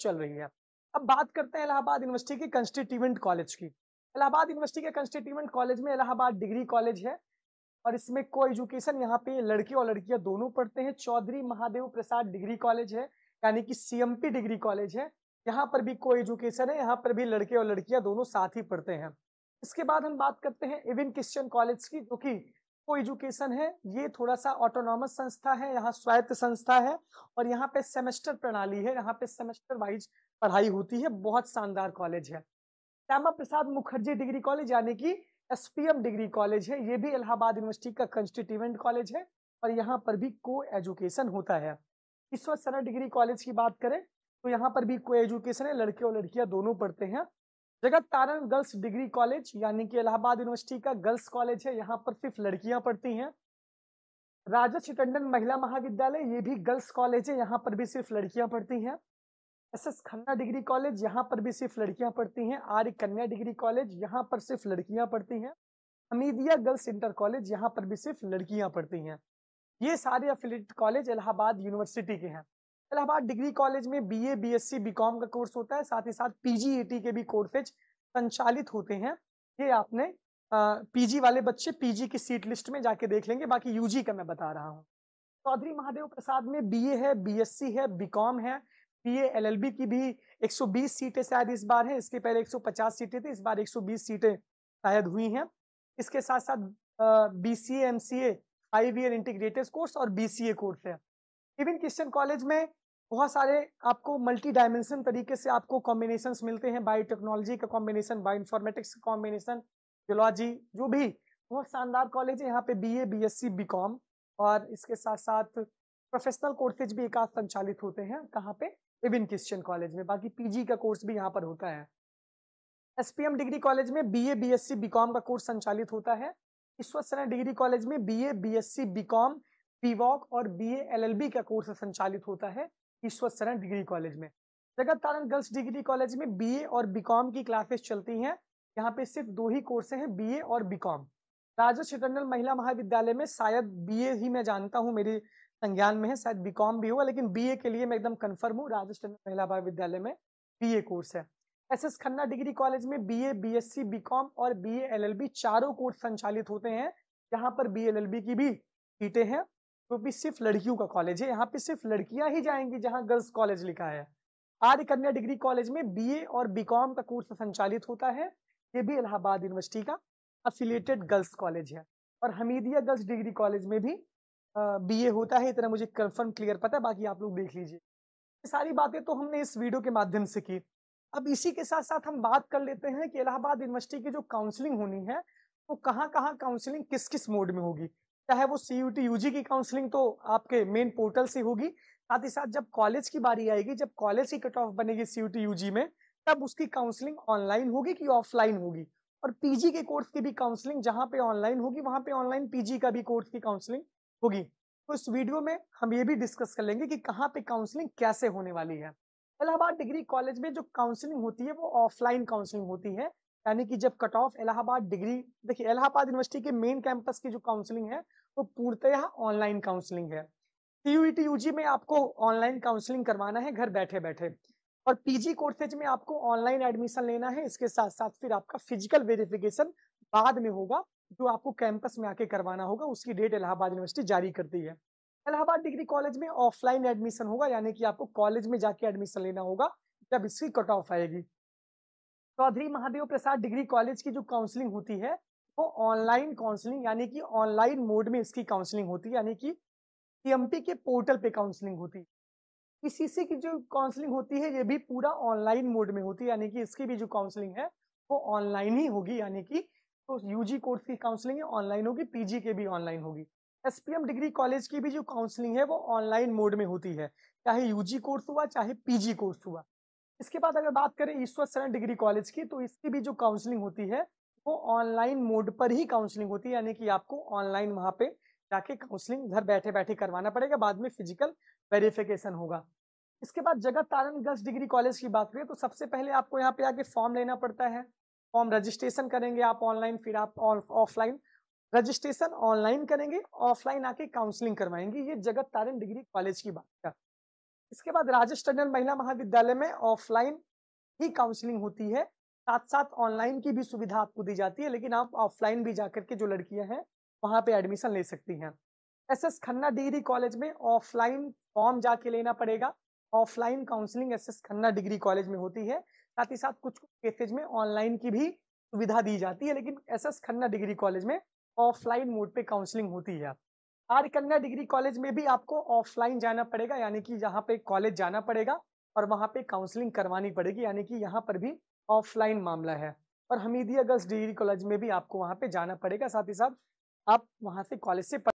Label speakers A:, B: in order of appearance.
A: चल रही है अब बात करते हैं इलाहाबाद यूनिवर्सिटी के कंस्टिट्यूएंट कॉलेज की इलाहाबाद यूनिवर्सिटी के कंस्टिट्यूएंट कॉलेज में इलाहाबाद डिग्री कॉलेज है और इसमें को एजुकेशन यहाँ पे लड़के और लड़कियां दोनों पढ़ते हैं चौधरी महादेव प्रसाद डिग्री कॉलेज है यानी कि सीएमपी डिग्री कॉलेज है यहाँ पर भी को एजुकेशन है यहाँ पर भी लड़के और लड़कियां दोनों साथ ही पढ़ते हैं इसके बाद हम बात करते हैं इविन क्रिश्चियन कॉलेज की जो कि को एजुकेशन है ये थोड़ा सा ऑटोनॉमस संस्था है यहाँ स्वायत्त संस्था है और यहाँ पे सेमेस्टर प्रणाली है यहाँ पे सेमेस्टर वाइज पढ़ाई होती है बहुत शानदार कॉलेज है श्यामा प्रसाद मुखर्जी डिग्री कॉलेज यानी कि एस डिग्री कॉलेज है ये भी इलाहाबाद यूनिवर्सिटी का कंस्टिट्यूएंट कॉलेज है और यहाँ पर भी को एजुकेशन होता है ईश्वर सरा डिग्री कॉलेज की बात करें तो यहाँ पर भी को एजुकेशन है लड़के और लड़कियाँ दोनों पढ़ते हैं जगत तारण गर्ल्स डिग्री कॉलेज यानी कि इलाहाबाद यूनिवर्सिटी का गर्ल्स कॉलेज है यहाँ पर सिर्फ लड़कियां पढ़ती हैं राजा चिटंडन महिला महाविद्यालय ये भी गर्ल्स कॉलेज है यहाँ पर भी सिर्फ लड़कियां पढ़ती हैं S S Khanna degree college यहाँ पर भी सिर्फ लड़कियां पढ़ती हैं आर्य कन्या डिग्री कॉलेज यहाँ पर सिर्फ लड़कियां पढ़ती हैं हमीदिया गर्ल्स इंटर कॉलेज यहाँ पर भी सिर्फ लड़कियां पढ़ती हैं ये सारे अफिलेटेड कॉलेज इलाहाबाद यूनिवर्सिटी के हैं इलाहाबाद डिग्री कॉलेज में B B A S C B com का कोर्स होता है साथ ही साथ ए टी e के भी कोर्सेज संचालित होते हैं ये आपने पीजी वाले बच्चे पीजी की सीट लिस्ट में जाके देख लेंगे बाकी यूजी का मैं बता रहा हूँ चौधरी महादेव प्रसाद में बीए है बीएससी है बीकॉम है बीए एलएलबी की भी 120 सीटें शायद इस बार है इसके पहले 150 सीटें थी इस बार 120 सीटें शायद हुई हैं इसके साथ साथ B C M C A five year integrated course और बी सी ए कोर्स है इवन क्रिश्चियन कॉलेज में बहुत सारे आपको मल्टी डायमेंशन तरीके से आपको कॉम्बिनेशन मिलते हैं बायोटेक्नोलॉजी का कॉम्बिनेशन बायो इन्फॉर्मेटिक्स का कॉम्बिनेशन जियोलॉजी जो भी बहुत शानदार कॉलेज है यहाँ पे B A B S C B com और इसके साथ साथ प्रोफेशनल कोर्सेज भी एकाध संचालित होते हैं कहाँ पे इवन क्रिश्चियन कॉलेज में बाकी पीजी का कोर्स भी यहाँ पर होता है एसपीएम डिग्री कॉलेज में बीए बीएससी बीकॉम का कोर्स संचालित होता है ईश्वर सेना डिग्री कॉलेज में बीए बीएससी बीकॉम पीवॉक और बी बी का कोर्स संचालित होता है ईश्वर शरण डिग्री कॉलेज में Jagat Taran girls degree college में बीए और बीकॉम की क्लासेस चलती हैं यहाँ पे सिर्फ दो ही कोर्सें हैं बीए और बीकॉम राजा चितंडल महिला महाविद्यालय में शायद बीए ही मैं जानता हूँ मेरे संज्ञान में है शायद बीकॉम भी हुआ लेकिन बीए के लिए मैं एकदम कन्फर्म हूँ राजा चितंडल महिला महाविद्यालय में ए कोर्स है S S Khanna degree college में सी बी कॉम और एल बी चारों कोर्स संचालित होते हैं यहाँ पर बी की भी सीटें हैं क्योंकि तो सिर्फ लड़कियों का कॉलेज है यहाँ पे सिर्फ लड़कियां ही जाएंगी जहाँ गर्ल्स कॉलेज लिखा है आर्य कन्या डिग्री कॉलेज में बीए और बीकॉम का कोर्स संचालित होता है ये भी इलाहाबाद यूनिवर्सिटी का अफिलेटेड गर्ल्स कॉलेज है और हमीदिया गर्ल्स डिग्री कॉलेज में भी बीए होता है इतना मुझे कन्फर्म क्लियर पता है बाकी आप लोग देख लीजिए ये सारी बातें तो हमने इस वीडियो के माध्यम से की अब इसी के साथ साथ हम बात कर लेते हैं कि इलाहाबाद यूनिवर्सिटी की जो काउंसलिंग होनी है वो तो कहाँ कहाँ काउंसलिंग किस किस मोड में होगी चाहे वो सी यू टी यूजी की काउंसलिंग तो आपके मेन पोर्टल से होगी साथ ही साथ जब कॉलेज की बारी आएगी जब कॉलेज की कट ऑफ बनेगी सी यू टी यूजी में तब उसकी काउंसलिंग ऑनलाइन होगी कि ऑफलाइन होगी और पीजी के कोर्स की भी काउंसलिंग जहाँ पे ऑनलाइन होगी वहाँ पे ऑनलाइन पीजी का भी कोर्स की काउंसलिंग होगी तो इस वीडियो में हम ये भी डिस्कस कर लेंगे कि कहाँ पे काउंसलिंग कैसे होने वाली है इलाहाबाद डिग्री कॉलेज में जो काउंसलिंग होती है वो ऑफलाइन काउंसलिंग होती है यानी कि जब कट ऑफ इलाहाबाद डिग्री देखिए इलाहाबाद यूनिवर्सिटी के मेन कैंपस की जो काउंसलिंग है वो पूर्णतः ऑनलाइन काउंसलिंग है टीयूटी यूजी e में आपको ऑनलाइन काउंसलिंग करवाना है घर बैठे बैठे और पीजी कोर्सेज में आपको ऑनलाइन एडमिशन लेना है इसके साथ साथ फिर आपका फिजिकल वेरिफिकेशन बाद में होगा जो आपको कैंपस में आके करवाना होगा उसकी डेट इलाहाबाद यूनिवर्सिटी जारी करती है इलाहाबाद डिग्री कॉलेज में ऑफलाइन एडमिशन होगा यानी कि आपको कॉलेज में जाके एडमिशन लेना होगा जब इसकी कट ऑफ आएगी चौधरी महादेव प्रसाद डिग्री कॉलेज की जो काउंसलिंग होती है वो ऑनलाइन काउंसलिंग यानी कि ऑनलाइन मोड में इसकी काउंसलिंग होती है यानी कि सीएमपी के पोर्टल पे काउंसलिंग होती है पीसीसी की जो काउंसलिंग होती है ये भी पूरा ऑनलाइन मोड में होती है यानी कि इसकी भी जो काउंसलिंग है वो ऑनलाइन ही होगी यानी कि तो यूजी कोर्स की काउंसलिंग ऑनलाइन होगी पीजी के भी ऑनलाइन होगी एसपीएम डिग्री कॉलेज की भी जो काउंसलिंग है वो ऑनलाइन मोड में होती है चाहे यूजी कोर्स हुआ चाहे पीजी कोर्स हुआ इसके बाद अगर बात करें ईश्वर शरण डिग्री कॉलेज की तो इसकी भी जो काउंसलिंग होती है वो ऑनलाइन मोड पर ही काउंसलिंग होती है यानी कि आपको ऑनलाइन वहाँ पे जाके काउंसलिंग घर बैठे बैठे करवाना पड़ेगा बाद में फिजिकल वेरिफिकेशन होगा इसके बाद जगत तारण गर्ल्स डिग्री कॉलेज की बात करें तो सबसे पहले आपको यहाँ पे आके फॉर्म लेना पड़ता है फॉर्म रजिस्ट्रेशन करेंगे आप ऑनलाइन फिर आप ऑफलाइन रजिस्ट्रेशन ऑनलाइन करेंगे ऑफलाइन आके काउंसलिंग करवाएंगे ये जगत तारण डिग्री कॉलेज की बात है इसके बाद राजेश टंडन महिला महाविद्यालय में ऑफलाइन ही काउंसलिंग होती है साथ साथ ऑनलाइन की भी सुविधा आपको दी जाती है लेकिन आप ऑफलाइन भी जाकर के जो लड़कियां हैं वहां पे एडमिशन ले सकती हैं S S Khanna degree college में ऑफलाइन फॉर्म जाके लेना पड़ेगा offline counselling S S Khanna degree college में होती है साथ ही साथ कुछ कुछ केसेज में ऑनलाइन की भी सुविधा दी जाती है लेकिन S S Khanna degree college में ऑफलाइन मोड पे काउंसलिंग होती है आर कन्या डिग्री कॉलेज में भी आपको ऑफलाइन जाना पड़ेगा यानी कि यहाँ पे कॉलेज जाना पड़ेगा और वहाँ पे काउंसलिंग करवानी पड़ेगी यानी कि यहाँ पर भी ऑफलाइन मामला है और हमीदिया गर्ल्स डिग्री कॉलेज में भी आपको वहाँ पे जाना पड़ेगा साथ ही साथ आप वहाँ से कॉलेज से